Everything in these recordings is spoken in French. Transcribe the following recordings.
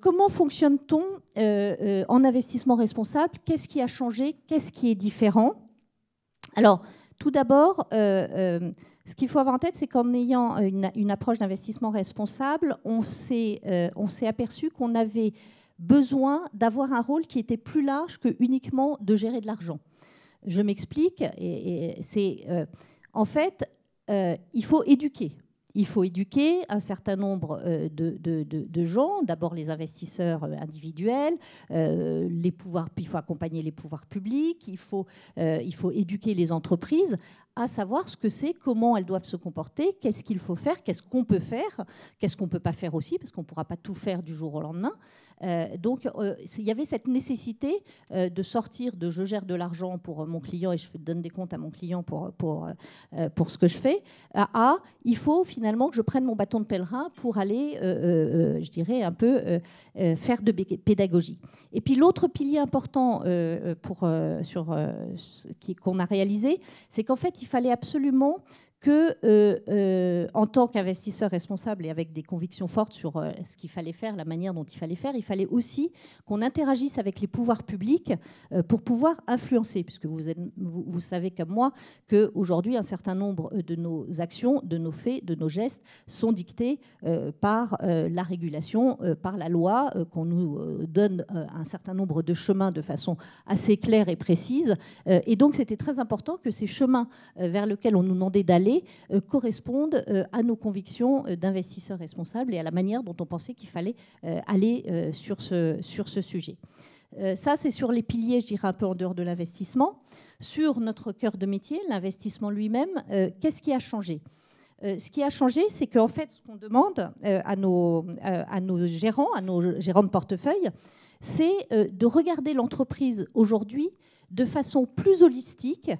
Comment fonctionne-t-on euh, euh, en investissement responsable Qu'est-ce qui a changé Qu'est-ce qui est différent Alors, tout d'abord, euh, ce qu'il faut avoir en tête, c'est qu'en ayant une, approche d'investissement responsable, on s'est aperçu qu'on avait besoin d'avoir un rôle qui était plus large que uniquement de gérer de l'argent. Je m'explique, et, c'est en fait, il faut éduquer il faut éduquer un certain nombre euh, de, gens, d'abord les investisseurs euh, individuels, euh, les pouvoirs, il faut accompagner les pouvoirs publics, il faut, il faut éduquer les entreprises à savoir ce que c'est, comment elles doivent se comporter, qu'est-ce qu'il faut faire, qu'est-ce qu'on peut faire, qu'est-ce qu'on ne peut pas faire aussi, parce qu'on ne pourra pas tout faire du jour au lendemain. donc il y avait cette nécessité de sortir de je gère de l'argent pour mon client et je donne des comptes à mon client pour, pour, pour ce que je fais, à il faut finalement que je prenne mon bâton de pèlerin pour aller, euh, euh, euh, je dirais, un peu faire de pédagogie. Et puis l'autre pilier important pour, sur, qu'on a réalisé, c'est qu'en fait, il fallait absolument que, en tant qu'investisseur responsable et avec des convictions fortes sur euh, ce qu'il fallait faire, la manière dont il fallait faire, il fallait aussi qu'on interagisse avec les pouvoirs publics euh, pour pouvoir influencer, puisque vous, vous, savez comme moi qu'aujourd'hui, un certain nombre euh, de nos actions, de nos faits, de nos gestes sont dictés par la régulation, par la loi, qu'on nous donne un certain nombre de chemins de façon assez claire et précise. et donc, c'était très important que ces chemins vers lesquels on nous demandait d'aller correspondent à nos convictions euh, d'investisseurs responsables et à la manière dont on pensait qu'il fallait euh, aller euh, sur ce, sur ce sujet. Ça, c'est sur les piliers, je dirais, un peu en dehors de l'investissement. Sur notre cœur de métier, l'investissement lui-même, qu'est-ce qui a changé ce qui a changé, c'est qu'en fait, ce qu'on demande à, nos, à, nos, gérants, à nos gérants de portefeuille, c'est de regarder l'entreprise aujourd'hui de façon plus holistique,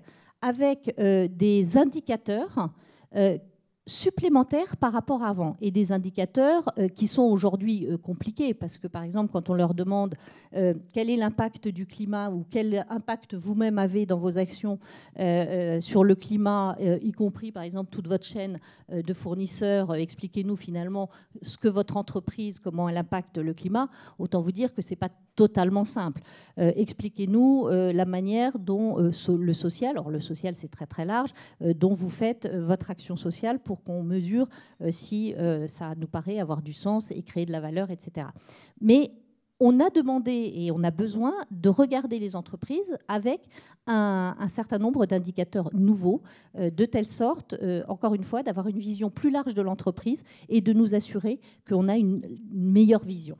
avec des indicateurs supplémentaires par rapport à avant et des indicateurs euh, qui sont aujourd'hui euh, compliqués parce que par exemple quand on leur demande euh, quel est l'impact du climat ou quel impact vous-même avez dans vos actions sur le climat y compris par exemple toute votre chaîne de fournisseurs expliquez-nous finalement ce que votre entreprise comment elle impacte le climat autant vous dire que c'est pas totalement simple. Euh, expliquez-nous euh, la manière dont euh, le social, alors le social c'est très très large, dont vous faites votre action sociale pour qu'on mesure si ça nous paraît avoir du sens et créer de la valeur, etc. Mais on a demandé et on a besoin de regarder les entreprises avec un, certain nombre d'indicateurs nouveaux, de telle sorte, encore une fois, d'avoir une vision plus large de l'entreprise et de nous assurer qu'on a une meilleure vision.